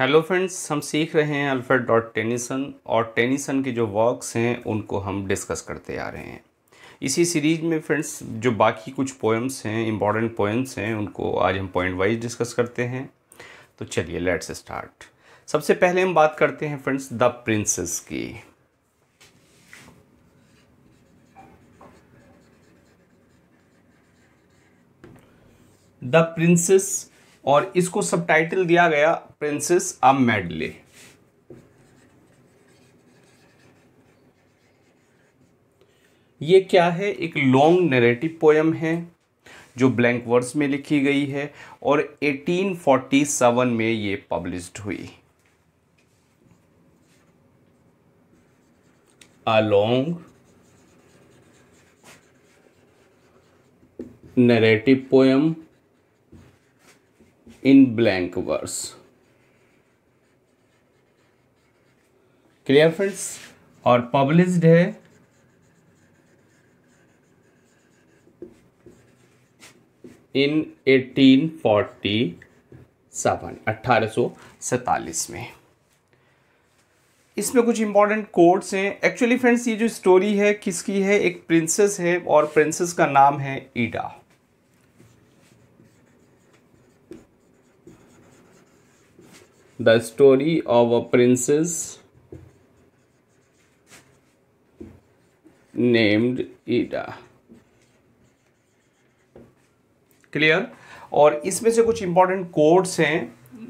Hello friends हम सीख रहे हैं अल्फ्रेड डॉट टेनिसन और टेनिसन के जो वर्क्स हैं उनको हम डिस्कस करते आ रहे हैं इसी सीरीज में फ्रेंड्स जो बाकी कुछ पोएम्स हैं इम्पॉर्टेंट पोएम्स हैं उनको आज हम पॉइंट वाइज डिस्कस करते हैं तो चलिए लेट्स स्टार्ट सबसे पहले हम बात करते हैं फ्रेंड्स द प्रिंसेस की द प्रिंसेस और इसको सबटाइटल दिया गया प्रिंसेस अ मेडले ये क्या है एक लॉन्ग नेरेटिव पोयम है जो ब्लैंक वर्ड्स में लिखी गई है और 1847 में ये पब्लिश्ड हुई a long narrative poem in blank verse clear friends और पब्लिश्ड है इन 1847 1847 में इसमें कुछ इंपॉर्टेंट कोड्स हैं एक्चुअली फ्रेंड्स ये जो स्टोरी है किसकी है एक प्रिंसेस है और प्रिंसेस का नाम है Ida the story of a princess named Ida clear और इसमें से कुछ इंपॉर्टेंट कोड्स हैं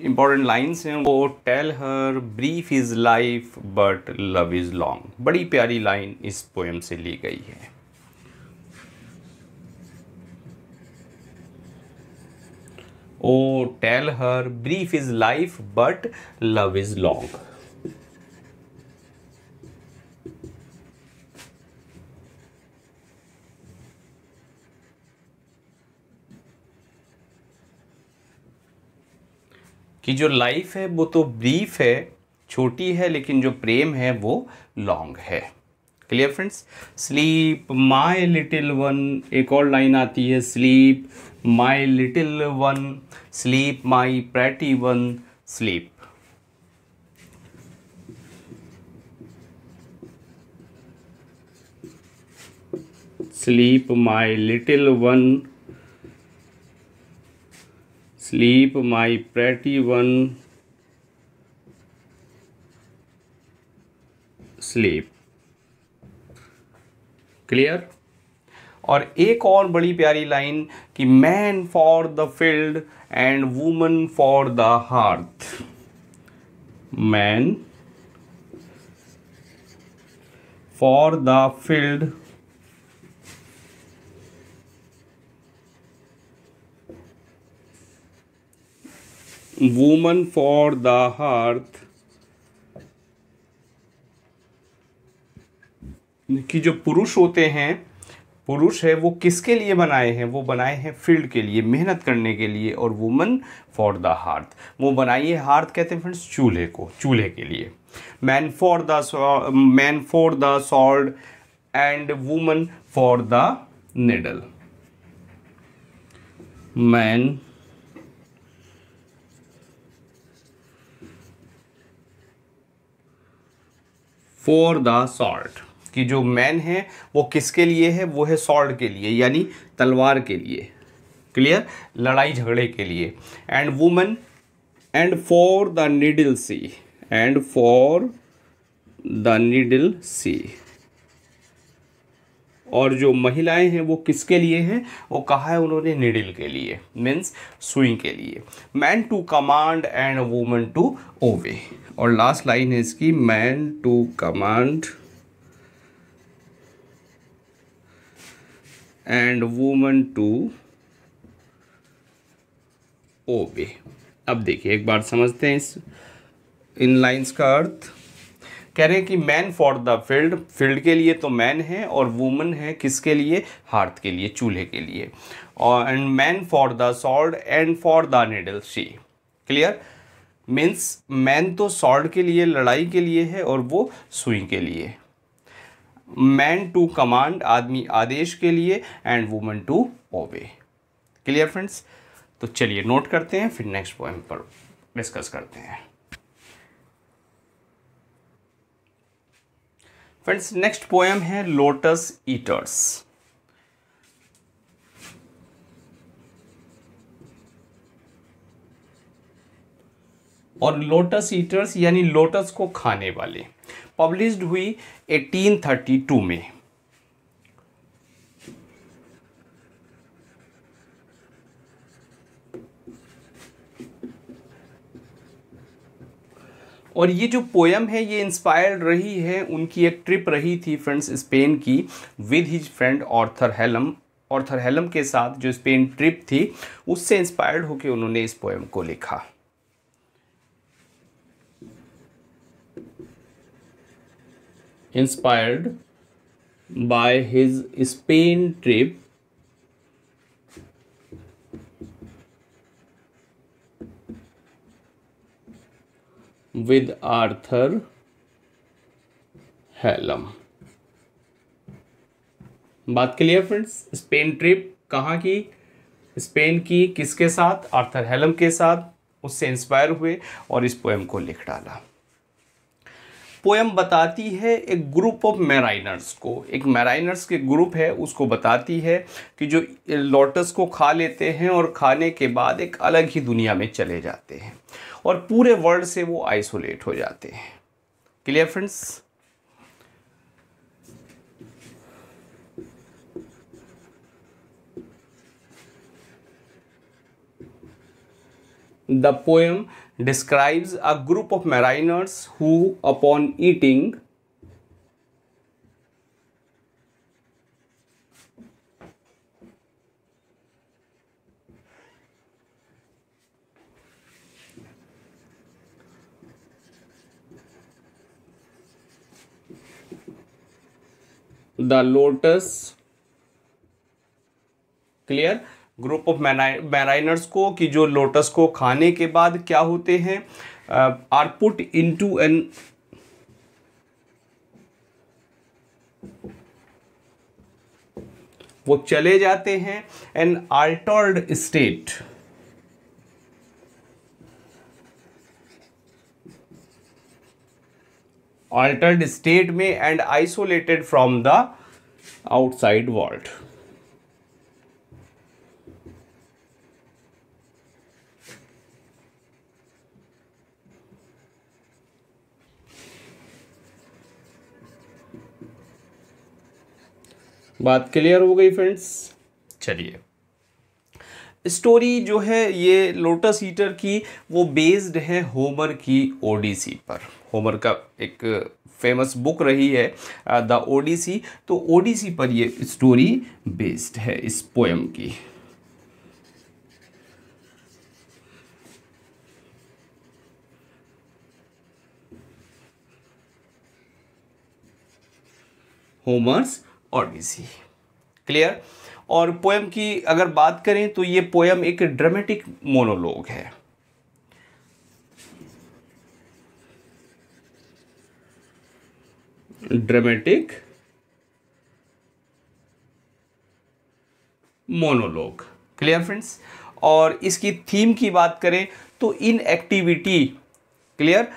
इंपॉर्टेंट लाइन्स हैं वो tell her brief is life but love is long बड़ी प्यारी लाइन इस पोएम से ली गई है O tell her brief is life but love is long कि जो लाइफ है वो तो ब्रीफ है छोटी है लेकिन जो प्रेम है वो लॉन्ग है clear friends sleep my little one एक और लाइन आती है sleep my little one sleep my pretty one sleep sleep my little one sleep my pretty one sleep clear और एक और बड़ी प्यारी लाइन कि man for the field and woman for the hearth man for the field woman for the hearth कि जो पुरुष होते हैं पुरुष है वो किसके लिए बनाए हैं वो बनाए हैं फील्ड के लिए मेहनत करने के लिए और वुमन फॉर द हार्थ वो बनाइए हार्थ कहते हैं फ्रेंड्स चूल्हे को चूल्हे के लिए man for the man for the sword and woman for the needle man for the sword कि जो मैन है वो किसके लिए है वो है सॉर्ड के लिए यानी तलवार के लिए क्लियर लड़ाई झगड़े के लिए and women and for the needle she and for the needle she और जो महिलाएं हैं वो किसके लिए हैं वो कहा है उन्होंने निडिल के लिए मीन्स सुई के लिए man to command and women to obey और लास्ट लाइन है इसकी man to command and woman to obey अब देखिए एक बार समझते हैं इस इन लाइन्स का अर्थ कह रहे हैं कि man for the field field के लिए तो मैन है और वुमन है किसके लिए हार्थ के लिए चूल्हे के लिए और and man for the sword and for the needle she clear means man तो सॉल्ड के लिए लड़ाई के लिए है और वो सुई के लिए मैन टू कमांड आदमी आदेश के लिए and woman to obey clear friends तो चलिए नोट करते हैं फिर नेक्स्ट पॉइंट पर डिस्कस करते हैं फ्रेंड्स नेक्स्ट पोएम है लोटस ईटर्स और लोटस ईटर्स यानी लोटस को खाने वाले पब्लिश्ड हुई 1832 में और ये जो पोयम है ये इंस्पायर्ड रही है उनकी एक ट्रिप रही थी फ्रेंड्स स्पेन की with his friend Arthur Hallam Arthur Hallam के साथ जो स्पेन ट्रिप थी उससे इंस्पायर्ड होकर उन्होंने इस पोयम को लिखा inspired by his Spain trip with Arthur Hallam बात क्लियर फ्रेंड्स स्पेन ट्रिप कहाँ की स्पेन की किसके साथ आर्थर हैलम के साथ उससे इंस्पायर हुए और इस पोएम को लिख डाला पोएम बताती है एक ग्रुप ऑफ मैराइनर्स को एक मैराइनर्स के ग्रुप है उसको बताती है कि जो लोटस को खा लेते हैं और खाने के बाद एक अलग ही दुनिया में चले जाते हैं और पूरे वर्ल्ड से वो आइसोलेट हो जाते हैं clear friends the poem describes a group of mariners who, upon eating, the lotus clear of mariners को कि जो लोटस को खाने के बाद क्या होते हैं आर पुट इनटू एन वो चले जाते हैं an altered state altered state में and isolated from the outside world बात क्लियर हो गई फ्रेंड्स चलिए स्टोरी जो है ये लोटस ईटर की वो बेस्ड है होमर की ओडिसी पर होमर का एक फेमस बुक रही है द ओडिसी तो ओडिसी पर ये स्टोरी बेस्ड है इस पोएम की होमर्स और क्लियर और पोएम की अगर बात करें तो ये पोएम एक ड्रामेटिक मोनोलॉग है ड्रामेटिक मोनोलॉग क्लियर फ्रेंड्स और इसकी थीम की बात करें तो inactivity clear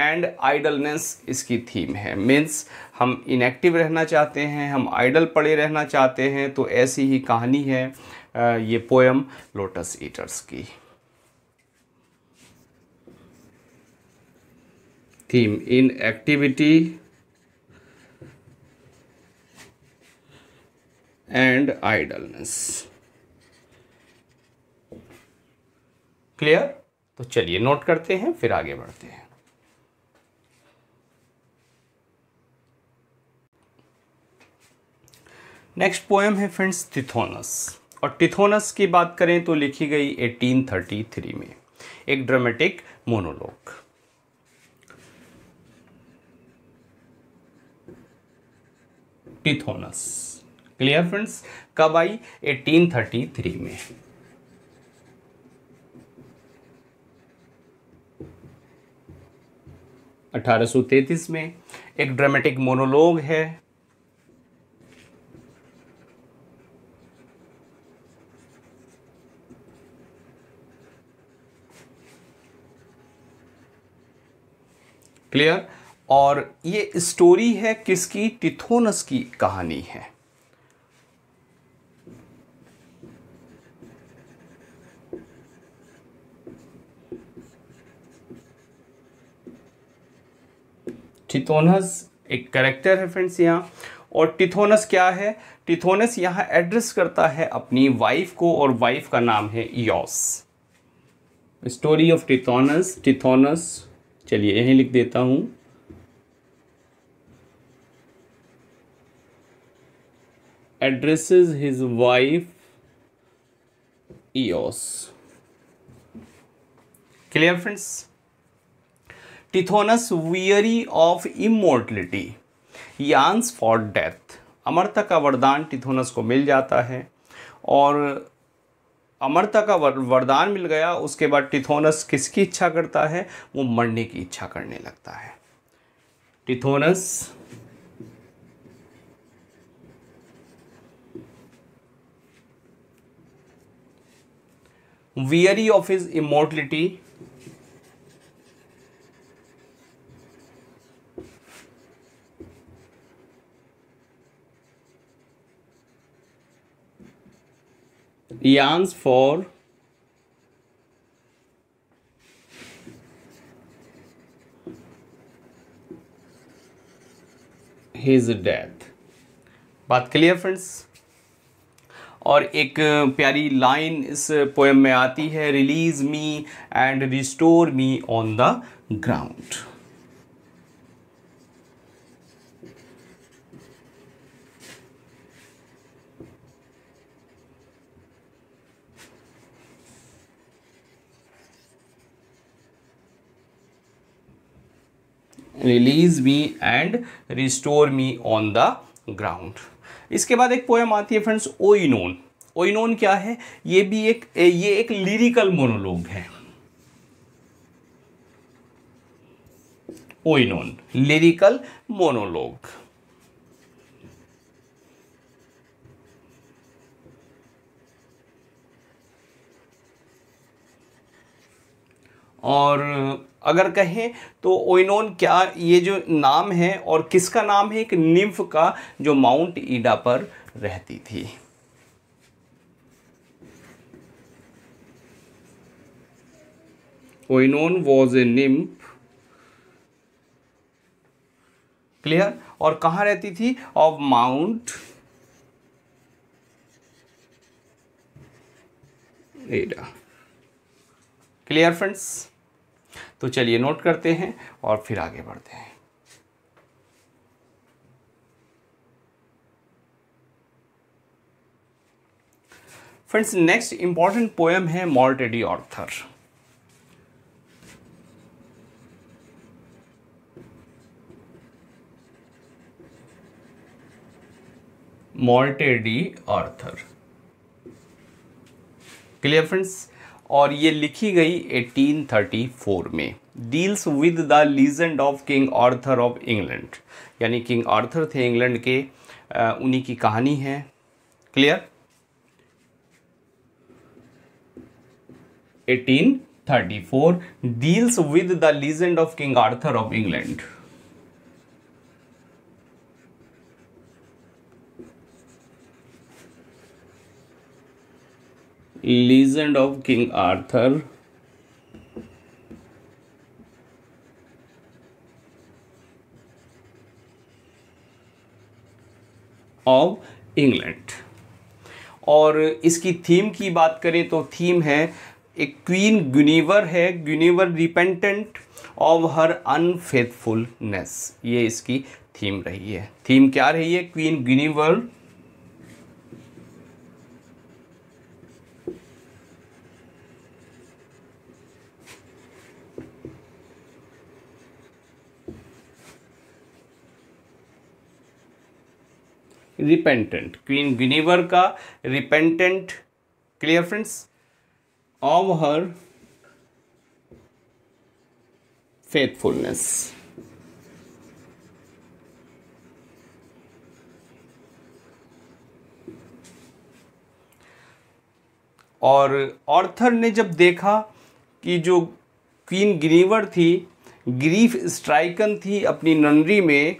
and idleness इसकी थीम है मीन्स हम इनएक्टिव रहना चाहते हैं हम आइडल पड़े रहना चाहते हैं तो ऐसी ही कहानी है ये पोएम लोटस ईटर्स की theme inactivity and idleness clear तो चलिए नोट करते हैं फिर आगे बढ़ते हैं नेक्स्ट पोएम है फ्रेंड्स टिथोनस और टिथोनस की बात करें तो लिखी गई 1833 में एक dramatic monologue Tithonus clear friends कब आई 1833 में अठारह में एक ड्रामेटिक मोनोलॉग है क्लियर और ये स्टोरी है किसकी टिथोनस की कहानी है टिथोनस एक करेक्टर है फ्रेंड्स यहाँ और टिथोनस क्या है टिथोनस यहाँ एड्रेस करता है अपनी वाइफ को और वाइफ का नाम है योस स्टोरी ऑफ टिथोनस टिथोनस चलिए यहीं लिख देता हूँ addresses his wife Eos clear friends Tithonus weary of immortality yearns for death अमरता का वरदान टिथोनस को मिल जाता है और अमरता का वरदान मिल गया उसके बाद टिथोनस किसकी इच्छा करता है वो मरने की इच्छा करने लगता है Tithonus weary of is immortality yarns for his death बात क्लियर फ्रेंड्स और एक प्यारी लाइन इस पोएम में आती है release me and restore me on the ground release me and restore me on the ground इसके बाद एक पोएम आती है फ्रेंड्स ओइनोन ओइनोन क्या है ये भी एक ये एक लिरिकल मोनोलॉग है ओइनोन लिरिकल मोनोलॉग और अगर कहें तो ओइनोन क्या ये जो नाम है और किसका नाम है एक निम्फ का जो माउंट ईडा पर रहती थी Oenone was a nymph clear और कहाँ रहती थी of Mount Ida clear friends तो चलिए नोट करते हैं और फिर आगे बढ़ते हैं फ्रेंड्स नेक्स्ट इंपॉर्टेंट पोएम है Morte d Arthur Morte d Arthur clear friends और ये लिखी गई 1834 में deals with the legend of King Arthur of England यानी किंग आर्थर थे इंग्लैंड के उन्हीं की कहानी है clear 1834 deals with the legend of King Arthur of England legend of King Arthur of England और इसकी थीम की बात करें तो थीम है एक क्वीन गुनीवर है Guinevere repentant of her unfaithfulness ये इसकी थीम रही है थीम क्या रही है Queen Guinevere repentant Queen Guinevere का repentant clear friends of her faithfulness और ऑर्थर ने जब देखा कि जो क्वीन गिनीवर थी ग्रीफ स्ट्राइकन थी अपनी ननरी में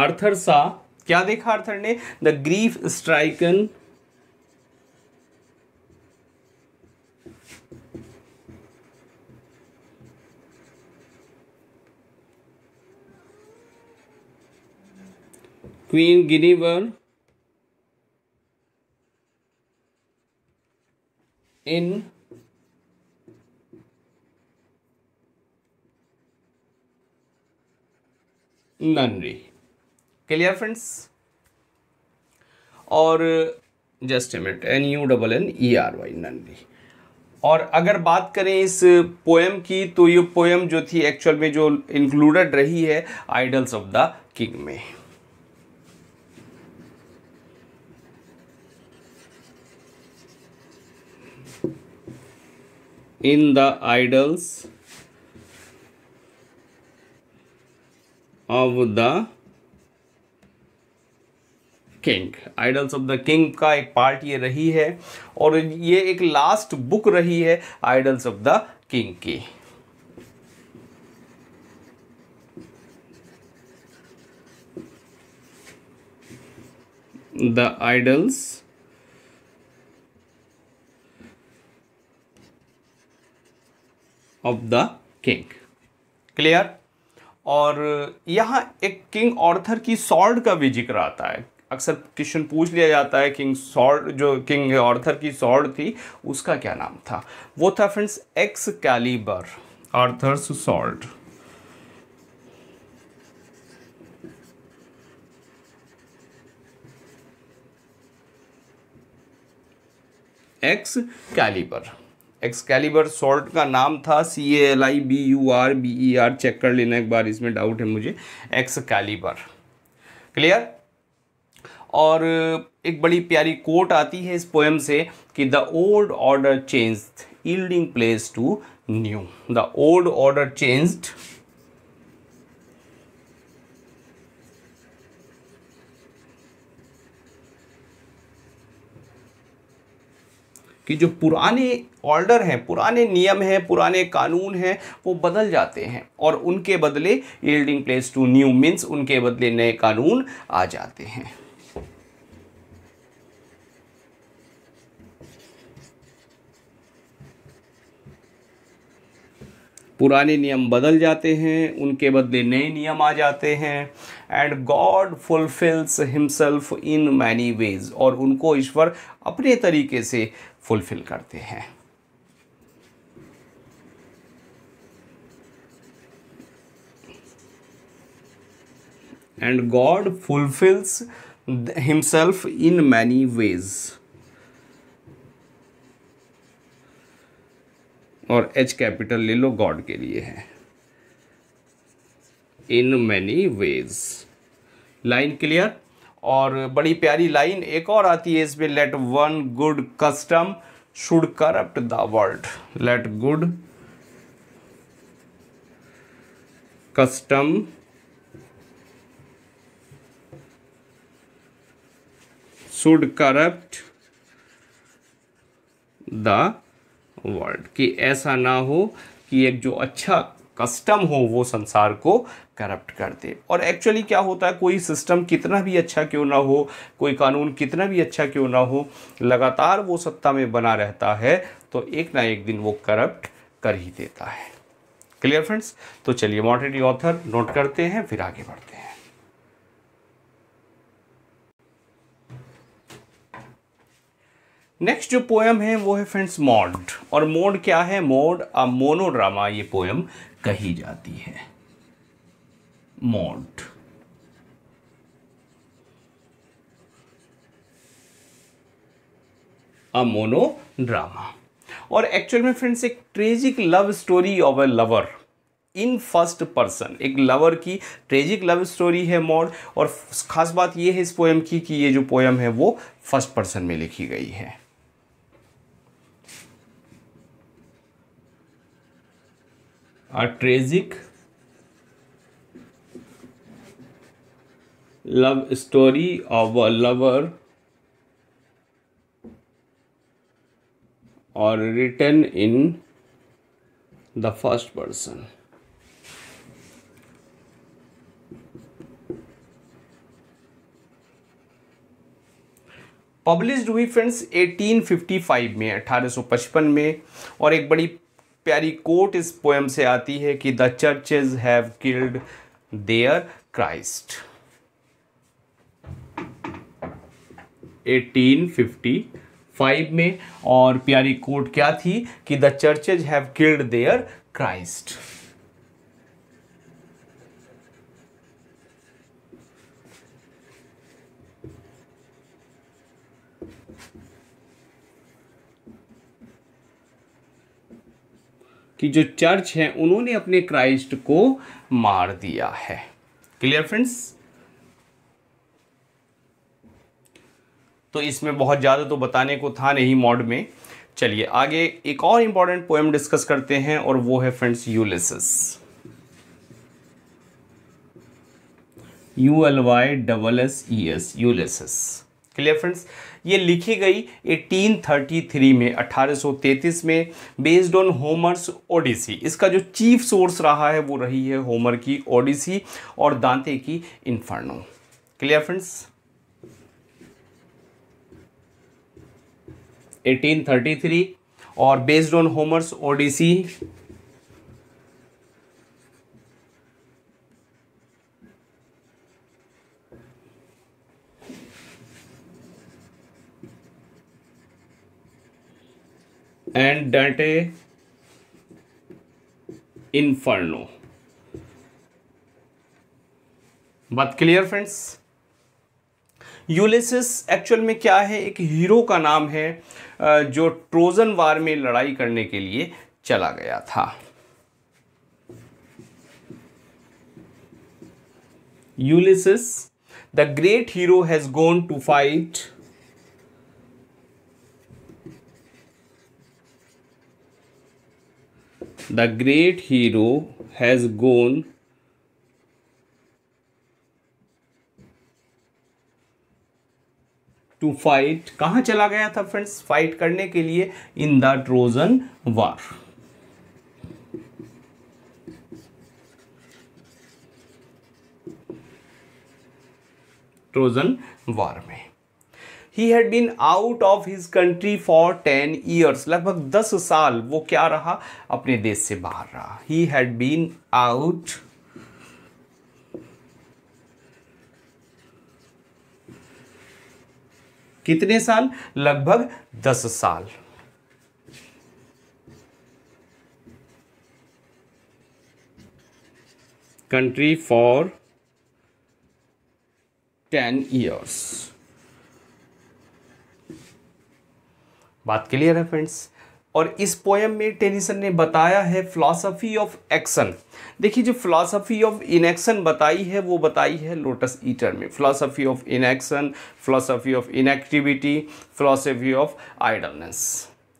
आर्थर सा क्या देखा आर्थर ने the grief stricken Queen Guinevere in nunnery clear friends और just minute N U double N E R Y नंदी और अगर बात करें इस पोएम की तो ये पोएम जो थी एक्चुअल में जो इंक्लूडेड रही है आइडल्स ऑफ द किंग में in the Idylls of the King Idylls of the King का एक पार्ट ये रही है और ये एक लास्ट बुक रही है आइडल्स ऑफ द किंग की the Idylls of the king clear और यहाँ एक किंग ऑर्थर की सॉल्ड का भी जिक्र आता है अक्सर क्वेश्चन पूछ लिया जाता है किंग सॉर्ड जो किंग ऑर्थर की सॉर्ड थी उसका क्या नाम था वो था friends Excalibur Arthur's sword Excalibur Excalibur sword का नाम था C A L I B U R B E R check कर लेना एक बार इसमें डाउट है मुझे एक्स कैलिबर क्लियर और एक बड़ी प्यारी कोट आती है इस पोएम से कि the old order change yielding place to new the old order changed कि जो पुराने ऑर्डर हैं पुराने नियम हैं पुराने कानून हैं वो बदल जाते हैं और उनके बदले yielding place to new means उनके बदले नए कानून आ जाते हैं पुराने नियम बदल जाते हैं उनके बदले नए नियम आ जाते हैं and God fulfils himself in many ways और उनको ईश्वर अपने तरीके से फुलफिल करते हैं and God fulfils himself in many ways और एच कैपिटल ले लो गॉड के लिए है in many ways line clear और बड़ी प्यारी लाइन एक और आती है इसमें lest one good custom should corrupt the world lest good custom should corrupt the world कि ऐसा ना हो कि एक जो अच्छा कस्टम हो वो संसार को करप्ट कर दे और एक्चुअली क्या होता है कोई सिस्टम कितना भी अच्छा क्यों ना हो कोई कानून कितना भी अच्छा क्यों ना हो लगातार वो सत्ता में बना रहता है तो एक ना एक दिन वो करप्ट कर ही देता है क्लियर फ्रेंड्स तो चलिए मॉडरेटली ऑथर नोट करते हैं फिर आगे बढ़ते हैं नेक्स्ट जो पोएम है वो है फ्रेंड्स मोड और मोड क्या है मोड अ मोनोड्रामा ये पोएम कही जाती है मोड अ मोनोड्रामा और एक्चुअल में फ्रेंड्स एक tragic love story of a lover in first person एक लवर की ट्रेजिक लव स्टोरी है मोड और ख़ास बात ये है इस पोएम की कि ये जो पोएम है वो फर्स्ट पर्सन में लिखी गई है a tragic love story of a lover और written in the first person publish हुई फ्रेंड्स 1855 में 1855 में और एक बड़ी प्यारी कोट इस पोएम से आती है कि the churches have killed their Christ 1855 में और प्यारी कोट क्या थी कि the churches have killed their Christ कि जो चर्च है उन्होंने अपने क्राइस्ट को मार दिया है क्लियर फ्रेंड्स तो इसमें बहुत ज़्यादा तो बताने को था नहीं मॉड में चलिए आगे एक और इंपॉर्टेंट पोएम डिस्कस करते हैं और वो है friends Ulysses U L Y double S E S Ulysses clear friends ये लिखी गई 1833 में 1833 में बेस्ड ऑन होमर्स ओडिसी इसका जो चीफ सोर्स रहा है वो रही है होमर की ओडिसी और दांते की इन्फर्नो क्लियर फ्रेंड्स 1833 और based on Homer's Odyssey and Dante Inferno बात क्लियर फ्रेंड्स यूलिसिस एक्चुअल में क्या है एक हीरो का नाम है जो ट्रोजन वार में लड़ाई करने के लिए चला गया था Ulysses the great hero has gone to fight the great hero has gone to fight कहां चला गया था फ्रेंड्स फाइट करने के लिए in the Trojan war Trojan war में ही had been out of his country for ten years लगभग दस साल वो क्या रहा अपने देश से बाहर रहा ही हैड बीन आउट कितने साल लगभग दस साल कंट्री फॉर टेन ईयर्स बात क्लियर है फ्रेंड्स और इस पोएम में टेनिसन ने बताया है फिलॉसफी ऑफ एक्शन देखिए जो फिलॉसफी ऑफ इनएक्शन बताई है वो बताई है लोटस ईटर में philosophy of inaction philosophy of inactivity philosophy of idleness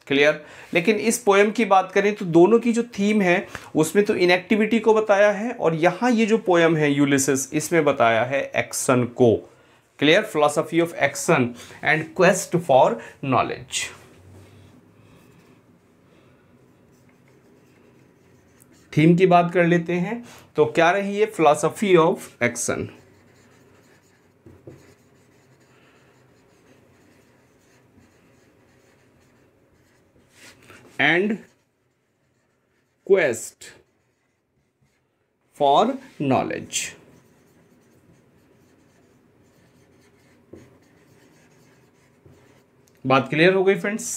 clear लेकिन इस पोएम की बात करें तो दोनों की जो थीम है उसमें तो इनएक्टिविटी को बताया है और यहाँ ये जो पोएम है यूलिसिस इसमें बताया है एक्शन को clear philosophy of action and quest for knowledge theme की बात कर लेते हैं तो क्या रही है philosophy of action and quest for knowledge बात क्लियर हो गई फ्रेंड्स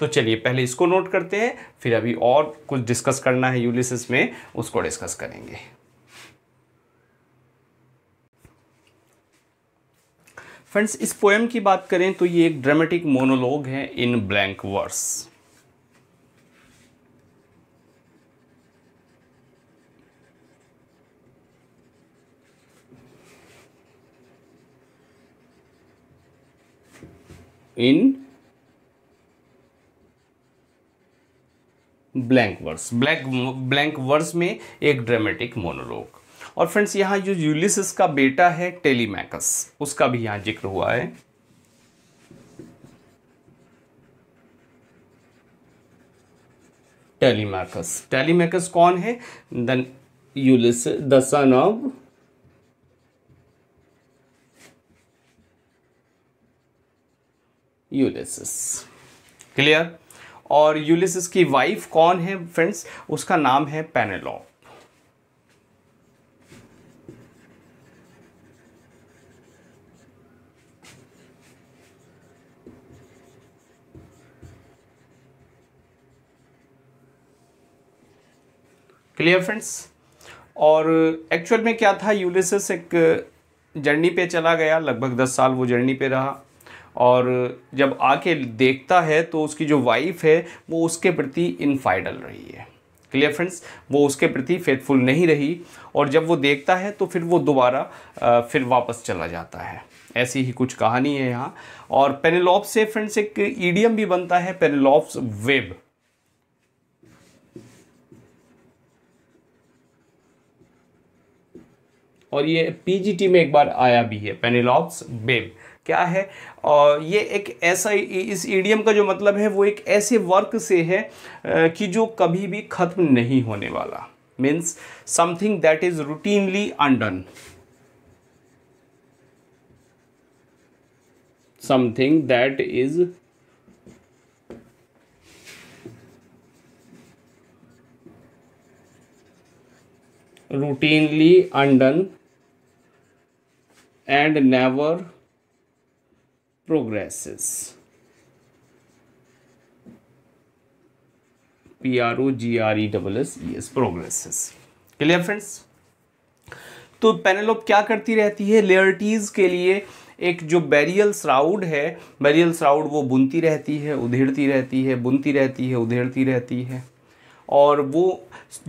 तो चलिए पहले इसको नोट करते हैं फिर अभी और कुछ डिस्कस करना है यूलिसिस में उसको डिस्कस करेंगे फ्रेंड्स इस पोएम की बात करें तो ये एक ड्रामेटिक मोनोलॉग है in blank verse in blank verse black blank verse में एक ड्रामेटिक मोनोलॉग और फ्रेंड्स यहाँ जो यूलिस का बेटा है टेलीमैकस उसका भी यहाँ जिक्र हुआ है टेलीमैकस टेलीमैकस कौन है then Ulysses the son of Ulysses clear और यूलिसिस की वाइफ कौन है फ्रेंड्स उसका नाम है पेनेलॉ क्लियर फ्रेंड्स और एक्चुअल में क्या था यूलिसिस एक जर्नी uh, पे चला गया लगभग दस साल वो जर्नी पे रहा और जब आके देखता है तो उसकी जो वाइफ है वो उसके प्रति इनफाइडल रही है क्लियर फ्रेंड्स वो उसके प्रति फेथफुल नहीं रही और जब वो देखता है तो फिर वो दोबारा फिर वापस चला जाता है ऐसी ही कुछ कहानी है यहाँ और पेनेलॉप से फ्रेंड्स एक ईडियम भी बनता है पेनेलॉप्स वेब और ये पीजीटी में एक बार आया भी है पेनेलॉप्स वेब क्या है और ये एक ऐसा इस ईडीएम का जो मतलब है वो एक ऐसे वर्क से है कि जो कभी भी ख़त्म नहीं होने वाला means something that is routinely undone something that is routinely undone and never progresses. P R O G R E double S E S progresses. Clear friends तो पेनेलोप क्या करती रहती है लेयर्टीज के लिए एक जो बैरियल श्राउड है बैरियल श्राउड वो बुनती रहती है उधेड़ती रहती है बुनती रहती है उधेड़ती रहती है और वो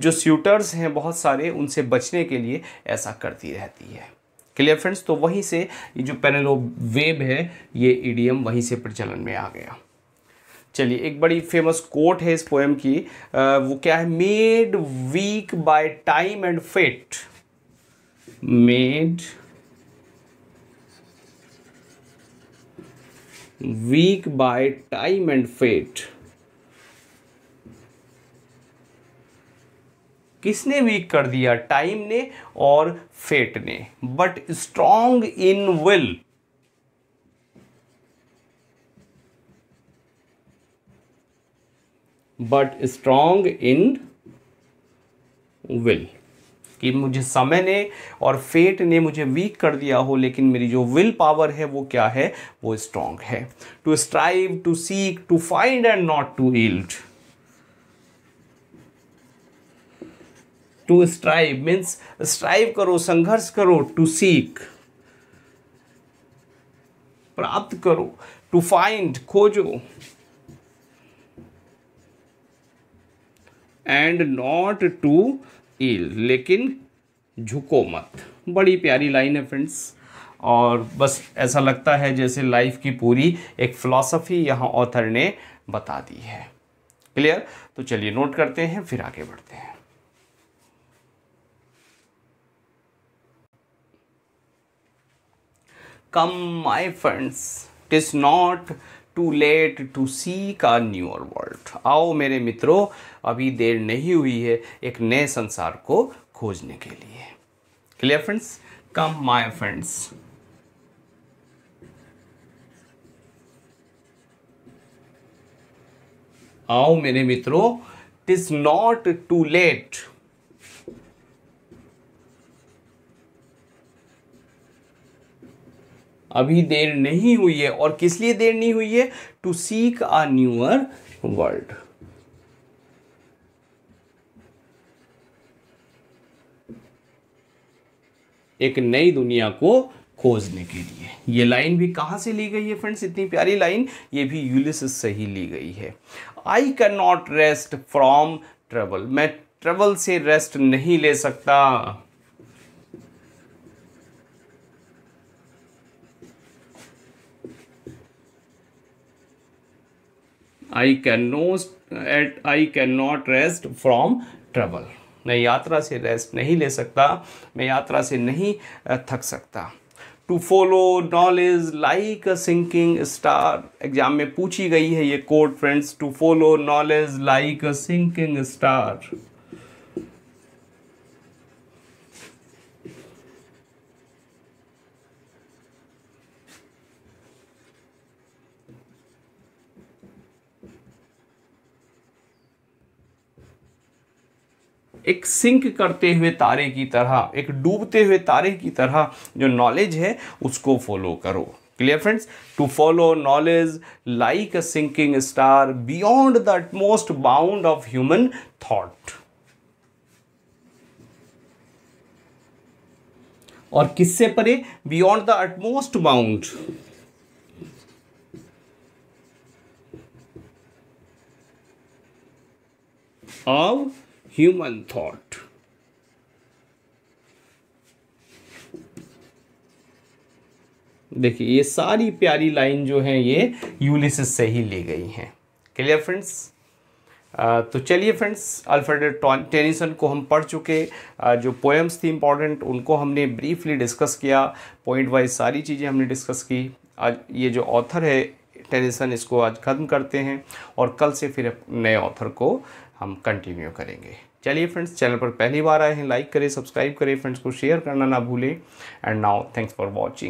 जो स्यूटर्स हैं बहुत सारे उनसे बचने के लिए ऐसा करती रहती है क्लियर फ्रेंड्स तो वहीं से ये जो पेनेलो वेब है ये ईडीएम वहीं से प्रचलन में आ गया चलिए एक बड़ी फेमस कोट है इस पोएम की आ, वो क्या है made weak by time and fate made weak by time and fate किसने वीक कर दिया टाइम ने और फेट ने but strong in will but strong in will कि मुझे समय ने और फेट ने मुझे वीक कर दिया हो लेकिन मेरी जो विल पावर है वो क्या है वो स्ट्रांग है to strive to seek to find and not to yield to strive means strive करो संघर्ष करो टू सीक प्राप्त करो टू फाइंड खोजो एंड नॉट टू ईल लेकिन झुको मत बड़ी प्यारी लाइन है फ्रेंड्स और बस ऐसा लगता है जैसे लाइफ की पूरी एक फिलॉसफी यहाँ ऑथर ने बता दी है क्लियर तो चलिए नोट करते हैं फिर आगे बढ़ते हैं come my friends it is not too late to seek a newer world आओ मेरे मित्रों अभी देर नहीं हुई है एक नए संसार को खोजने के लिए clear friends come my friends आओ मेरे मित्रों इज नॉट टू लेट अभी देर नहीं हुई है और किस लिए देर नहीं हुई है to seek a newer world एक नई दुनिया को खोजने के लिए ये लाइन भी कहां से ली गई है फ्रेंड्स इतनी प्यारी लाइन ये भी यूलिस से ही ली गई है I can not rest from travel मैं ट्रेवल से रेस्ट नहीं ले सकता I can no at I can not rest from travel मैं यात्रा से रेस्ट नहीं ले सकता मैं यात्रा से नहीं थक सकता to follow knowledge like a sinking star exam में पूछी गई है ये quote friends to follow knowledge like a sinking star एक सिंक करते हुए तारे की तरह एक डूबते हुए तारे की तरह जो नॉलेज है उसको फॉलो करो clear friends to follow knowledge like a sinking star beyond the utmost bound of human thought और किससे परे beyond the utmost bound of human thought. देखिए ये सारी प्यारी लाइन जो है ये यूलिसिस से ही ली गई हैं क्लियर फ्रेंड्स तो चलिए फ्रेंड्स अल्फ्रेड टेनिसन को हम पढ़ चुके जो पोएम्स थी इम्पॉर्टेंट उनको हमने ब्रीफली डिस्कस किया पॉइंट वाइज सारी चीज़ें हमने डिस्कस की आज ये जो ऑथर है टेनिसन इसको आज ख़त्म करते हैं और कल से फिर नए ऑथर को हम कंटिन्यू करेंगे चलिए फ्रेंड्स चैनल पर पहली बार आए हैं लाइक करें सब्सक्राइब करें फ्रेंड्स को शेयर करना ना भूलें and now thanks for watching